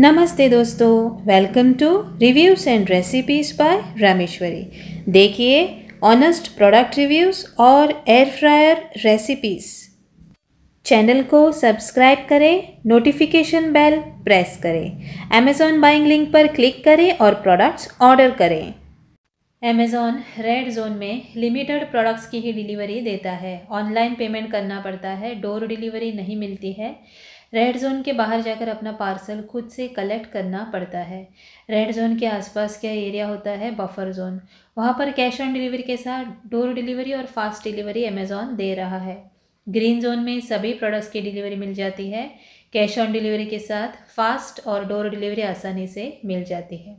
नमस्ते दोस्तों welcome to reviews and recipes by Rameshwari देखिए ऑनेस्ट प्रोडक्ट रिव्यूज़ और एयर फ्रायर रेसिपीज़ चैनल को सब्सक्राइब करें नोटिफिकेशन बेल प्रेस करें अमेज़ॉन बाइंग लिंक पर क्लिक करें और प्रोडक्ट्स ऑर्डर करें अमेज़ॉन रेड जोन में लिमिटेड प्रोडक्ट्स की ही डिलीवरी देता है ऑनलाइन पेमेंट करना पड़ता है डोर डिलीवरी नहीं मिलती है रेड जोन के बाहर जाकर अपना पार्सल खुद से कलेक्ट करना पड़ता है रेड जोन के आसपास क्या एरिया होता है बफर जोन वहाँ पर कैश ऑन डिलीवरी के साथ डोर डिलीवरी और फास्ट डिलीवरी अमेजोन दे रहा है ग्रीन जोन में सभी प्रोडक्ट्स की डिलीवरी मिल जाती है कैश ऑन डिलीवरी के साथ फास्ट और डोर डिलीवरी आसानी से मिल जाती है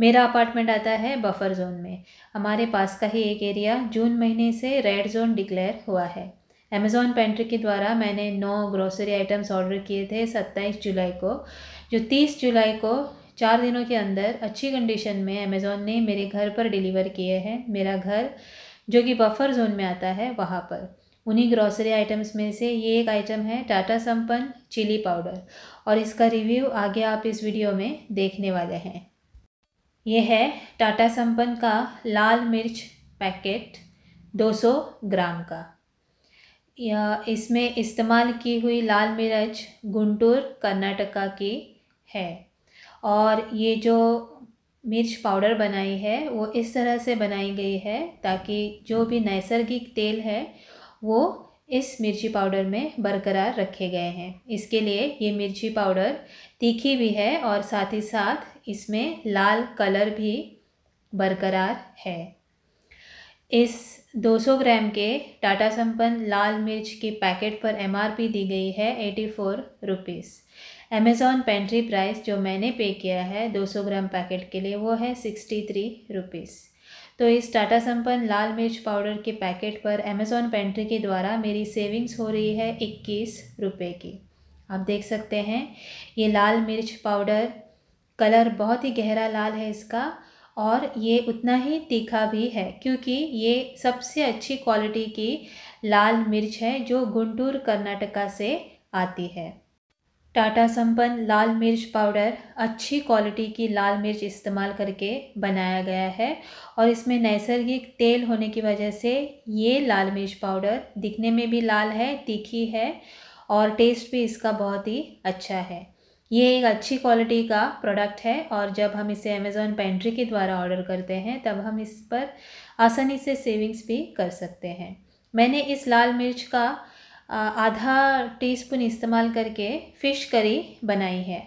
मेरा अपार्टमेंट आता है बफर जोन में हमारे पास का ही एक एरिया जून महीने से रेड जोन डिक्लेयर हुआ है अमेज़ॉन पेंट्री के द्वारा मैंने नौ ग्रोसरी आइटम्स ऑर्डर किए थे सत्ताईस जुलाई को जो तीस जुलाई को चार दिनों के अंदर अच्छी कंडीशन में अमेज़ॉन ने मेरे घर पर डिलीवर किए हैं मेरा घर जो कि बफर जोन में आता है वहाँ पर उन्हीं ग्रॉसरी आइटम्स में से ये एक आइटम है टाटा संपन्न चिली पाउडर और इसका रिव्यू आगे आप इस वीडियो में देखने वाले हैं ये है टाटा संपन्न का लाल मिर्च पैकेट 200 ग्राम का या इसमें इस्तेमाल की हुई लाल मिर्च गुंटूर कर्नाटका की है और ये जो मिर्च पाउडर बनाई है वो इस तरह से बनाई गई है ताकि जो भी नैसर्गिक तेल है वो इस मिर्ची पाउडर में बरकरार रखे गए हैं इसके लिए ये मिर्ची पाउडर तीखी भी है और साथ ही साथ इसमें लाल कलर भी बरकरार है इस दो सौ ग्राम के टाटा संपन्न लाल मिर्च के पैकेट पर एम आर पी दी गई है eighty four rupees Amazon pantry price जो मैंने पे किया है दो सौ ग्राम पैकेट के लिए वो है सिक्सटी थ्री रुपीज़ तो इस टाटा संपन्न लाल मिर्च पाउडर के पैकेट पर अमेज़ॉन पेंट्री के द्वारा मेरी सेविंग्स हो रही है इक्कीस रुपये की आप देख सकते हैं ये लाल मिर्च पाउडर कलर बहुत ही गहरा लाल है इसका और ये उतना ही तीखा भी है क्योंकि ये सबसे अच्छी क्वालिटी की लाल मिर्च है जो गुंटूर कर्नाटका से आती है टाटा संपन्न लाल मिर्च पाउडर अच्छी क्वालिटी की लाल मिर्च इस्तेमाल करके बनाया गया है और इसमें नैसर्गिक तेल होने की वजह से ये लाल मिर्च पाउडर दिखने में भी लाल है तीखी है और टेस्ट भी इसका बहुत ही अच्छा है ये एक अच्छी क्वालिटी का प्रोडक्ट है और जब हम इसे अमेज़ॉन पेंट्री के द्वारा ऑर्डर करते हैं तब हम इस पर आसानी से सेविंग्स भी कर सकते हैं मैंने इस लाल मिर्च का आधा टीस्पून इस्तेमाल करके फ़िश करी बनाई है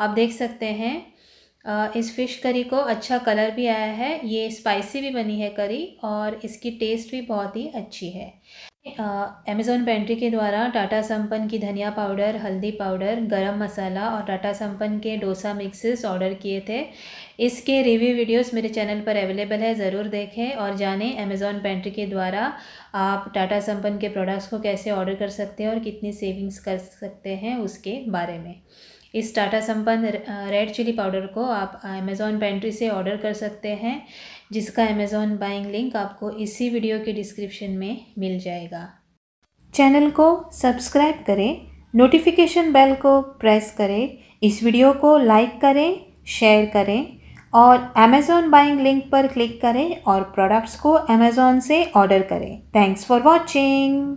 आप देख सकते हैं इस फ़िश करी को अच्छा कलर भी आया है ये स्पाइसी भी बनी है करी और इसकी टेस्ट भी बहुत ही अच्छी है अमेज़ॉन पेंट्री के द्वारा टाटा संपन्न की धनिया पाउडर हल्दी पाउडर गरम मसाला और टाटा संपन्न के डोसा मिक्सेस ऑर्डर किए थे इसके रिव्यू वीडियोस मेरे चैनल पर अवेलेबल है ज़रूर देखें और जानें अमेज़ॉन पेंट्री के द्वारा आप टाटा संपन्न के प्रोडक्ट्स को कैसे ऑर्डर कर सकते हैं और कितनी सेविंग्स कर सकते हैं उसके बारे में इस टाटा संपन्न रेड चिली पाउडर को आप अमेज़ॉन पेंट्री से ऑर्डर कर सकते हैं जिसका अमेज़ॉन बाइंग लिंक आपको इसी वीडियो के डिस्क्रिप्शन में मिल जाएगा चैनल को सब्सक्राइब करें नोटिफिकेशन बेल को प्रेस करें इस वीडियो को लाइक करें शेयर करें और अमेज़ॉन बाइंग लिंक पर क्लिक करें और प्रोडक्ट्स को अमेज़ॉन से ऑर्डर करें थैंक्स फॉर वॉचिंग